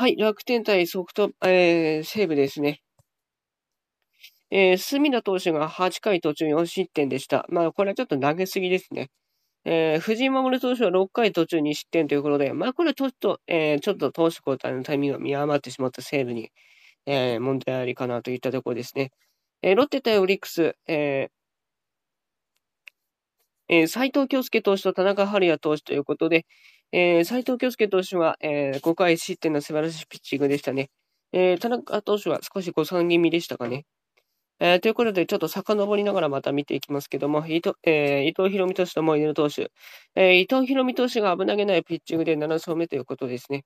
はい、楽天対ソフト、えー、西武ですね。えー、隅田投手が8回途中4失点でした。まあ、これはちょっと投げすぎですね。えー、藤井守投手は6回途中2失点ということで、まあ、これはと、えちょっと投手交代のタイミングが見誤ってしまった西武に、えー、問題ありかなといったところですね。えー、ロッテ対オリックス、えー、えー、斉藤京介投手と田中春也投手ということで、えー、斉藤京介投手は、えー、5回失点の素晴らしいピッチングでしたね。えー、田中投手は少し誤算気味でしたかね。えー、ということで、ちょっと遡りながらまた見ていきますけども、伊藤,、えー、伊藤博美投手と森イ投手、えー、伊藤博美投手が危なげないピッチングで7勝目ということですね。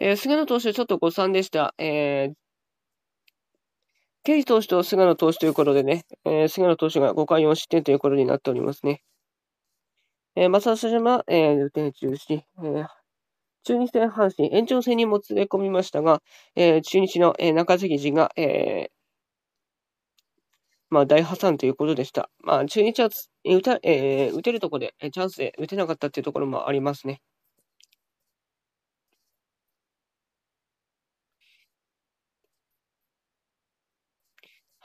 えー、菅野投手、ちょっと誤算でした。えー、ケイ投手と菅野投手ということでね、えー、菅野投手が5回4失点ということになっておりますね。えー、松田島えー、予定中止、えー、中日戦阪神延長戦にもつれ込みましたが、えー、中日の、えー、中関陣が、えーまあ、大破産ということでした。まあ、中日は打た、えー、打てるところで、チャンスで打てなかったというところもありますね。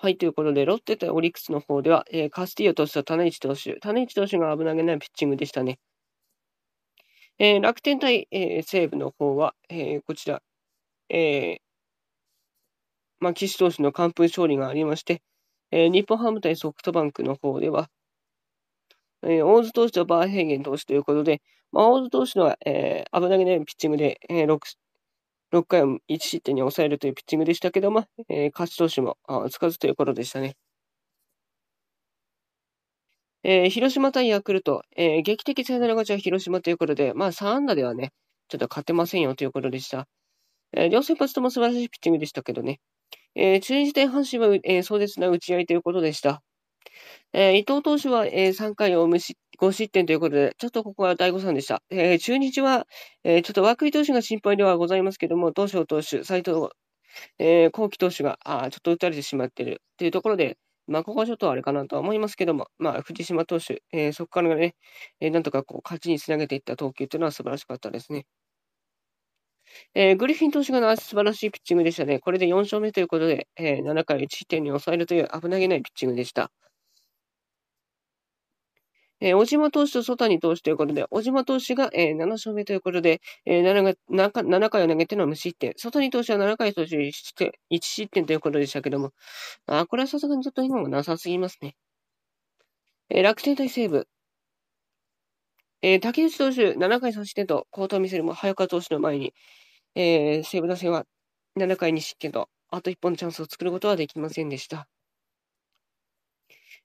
はい、ということで、ロッテ対オリックスの方では、えー、カスティーヨ投手と種市投手、種市投手が危なげないピッチングでしたね。えー、楽天対、えー、西武の方は、えこちら、えまあ、岸投手の完封勝利がありまして、え日本ハム対ソフトバンクの方では、え大津投手とバーヘーゲン投手ということで、まあ、大津投手の、え危なげないピッチングで、え 6, 6回を1失点に抑えるというピッチングでしたけども、えー、勝ち投手もつかずということでしたね。えー、広島対ヤクルト、えー、劇的サヨナラ勝ちは広島ということで、まあ3安打ではね、ちょっと勝てませんよということでした。えー、両先発とも素晴らしいピッチングでしたけどね。えー、中日対阪神は、えー、壮絶な打ち合いということでした。えー、伊藤投手は、えー、3回を無失5失点ということで、ちょっとここは大誤算でした。えー、中日は、えー、ちょっと涌井投手が心配ではございますけども、東証投手、斎藤、えー、幸喜投手があちょっと打たれてしまっているというところで、まあ、ここはちょっとあれかなとは思いますけども、まあ、藤島投手、えー、そこからがね、えー、なんとかこう勝ちにつなげていった投球というのは素晴らしかったですね。えー、グリフィン投手が素晴らしいピッチングでしたね。これで4勝目ということで、えー、7回1失点に抑えるという危なげないピッチングでした。えー、小島投手と曽谷投手ということで、小島投手が、えー、7勝目ということで、えー7、7, 回を投げての無失点。曽谷投手は7回投手 1, 1失点ということでしたけども、あこれはさすがにちょっと今もなさすぎますね。えー、楽天対西武。えー、竹内投手、7回3失点と、好投を見せるも早川投手の前に、えー、西武打線は7回2失点と、あと1本のチャンスを作ることはできませんでした。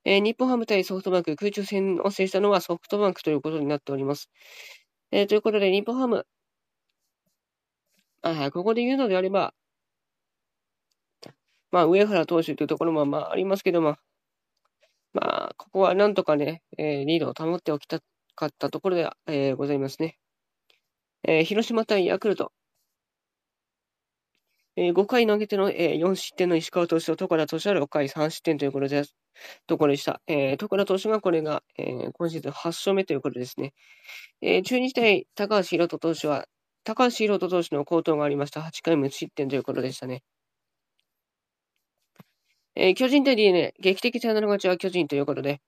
えー、日本ハム対ソフトバンク、空中戦を制したのはソフトバンクということになっております。えー、ということで、日本ハム、あここで言うのであれば、まあ、上原投手というところもまあありますけども、まあ、ここはなんとかね、えー、リードを保っておきたかったところで、えー、ございますね。えー、広島対ヤクルト。えー、5回投げての、えー、4失点の石川投手と戸倉投手は6回3失点ということでところでした。えー、戸倉投手がこれが、えー、今シーズン8勝目ということですね。えー、中日対高橋宏斗投手は、高橋宏斗投手の好投がありました。8回無失点ということでしたね。えー、巨人対 DNA、劇的サヨナラ勝ちは巨人ということで、